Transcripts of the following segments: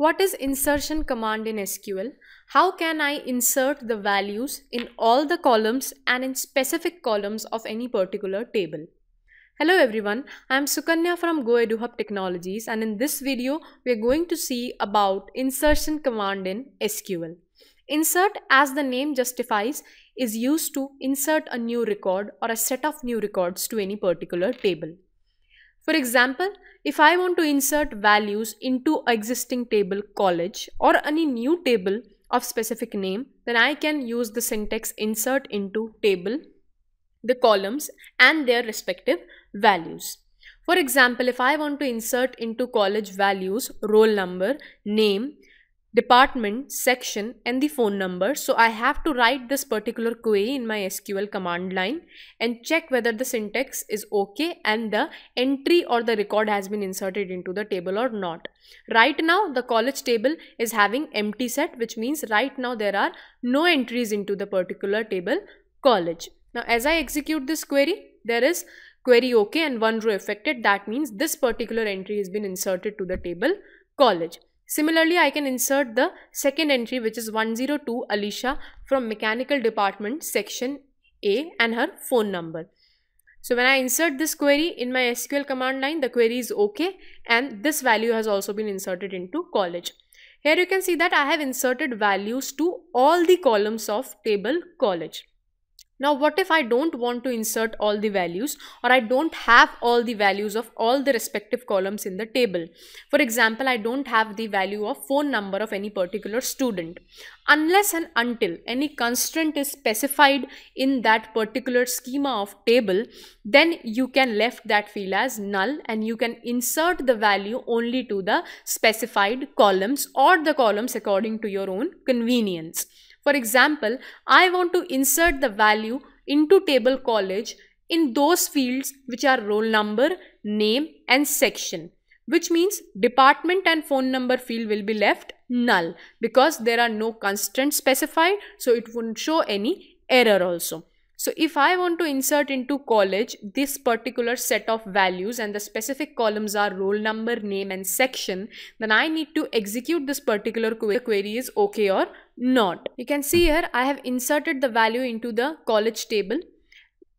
What is insertion command in SQL? How can I insert the values in all the columns and in specific columns of any particular table? Hello everyone, I am Sukanya from GoEduHub Technologies and in this video we are going to see about insertion command in SQL. Insert as the name justifies is used to insert a new record or a set of new records to any particular table. For example, if I want to insert values into existing table college or any new table of specific name, then I can use the syntax insert into table, the columns and their respective values. For example, if I want to insert into college values, roll number, name, department, section and the phone number. So I have to write this particular query in my SQL command line and check whether the syntax is okay and the entry or the record has been inserted into the table or not. Right now the college table is having empty set which means right now there are no entries into the particular table college. Now as I execute this query there is query okay and one row affected that means this particular entry has been inserted to the table college. Similarly, I can insert the second entry which is 102 Alicia from mechanical department section A and her phone number. So when I insert this query in my SQL command line, the query is okay and this value has also been inserted into college. Here you can see that I have inserted values to all the columns of table college. Now what if I don't want to insert all the values or I don't have all the values of all the respective columns in the table. For example, I don't have the value of phone number of any particular student. Unless and until any constraint is specified in that particular schema of table, then you can left that field as null and you can insert the value only to the specified columns or the columns according to your own convenience. For example, I want to insert the value into table college in those fields which are roll number, name and section which means department and phone number field will be left null because there are no constants specified so it won't show any error also. So if I want to insert into college this particular set of values and the specific columns are roll number, name and section, then I need to execute this particular query is okay or not. You can see here I have inserted the value into the college table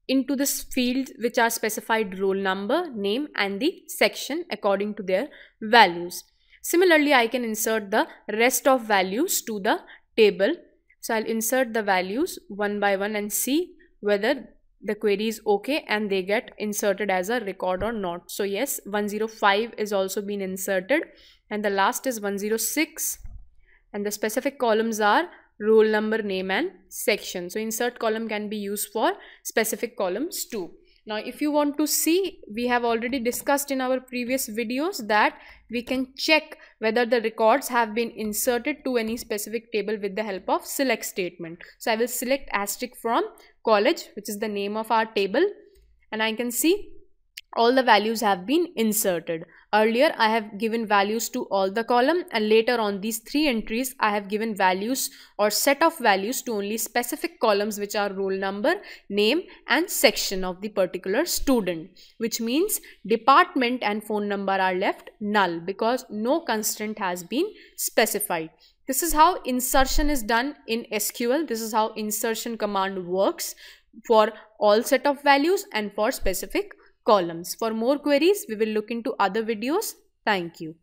into this field which are specified roll number, name and the section according to their values. Similarly, I can insert the rest of values to the table. So I'll insert the values one by one and see whether the query is okay and they get inserted as a record or not. So yes, 105 is also been inserted and the last is 106 and the specific columns are rule number, name and section. So insert column can be used for specific columns too. Now if you want to see, we have already discussed in our previous videos that we can check whether the records have been inserted to any specific table with the help of select statement. So I will select asterisk from college which is the name of our table and I can see all the values have been inserted. Earlier I have given values to all the column and later on these three entries I have given values or set of values to only specific columns which are roll number, name and section of the particular student which means department and phone number are left null because no constant has been specified. This is how insertion is done in SQL. This is how insertion command works for all set of values and for specific columns. For more queries, we will look into other videos. Thank you.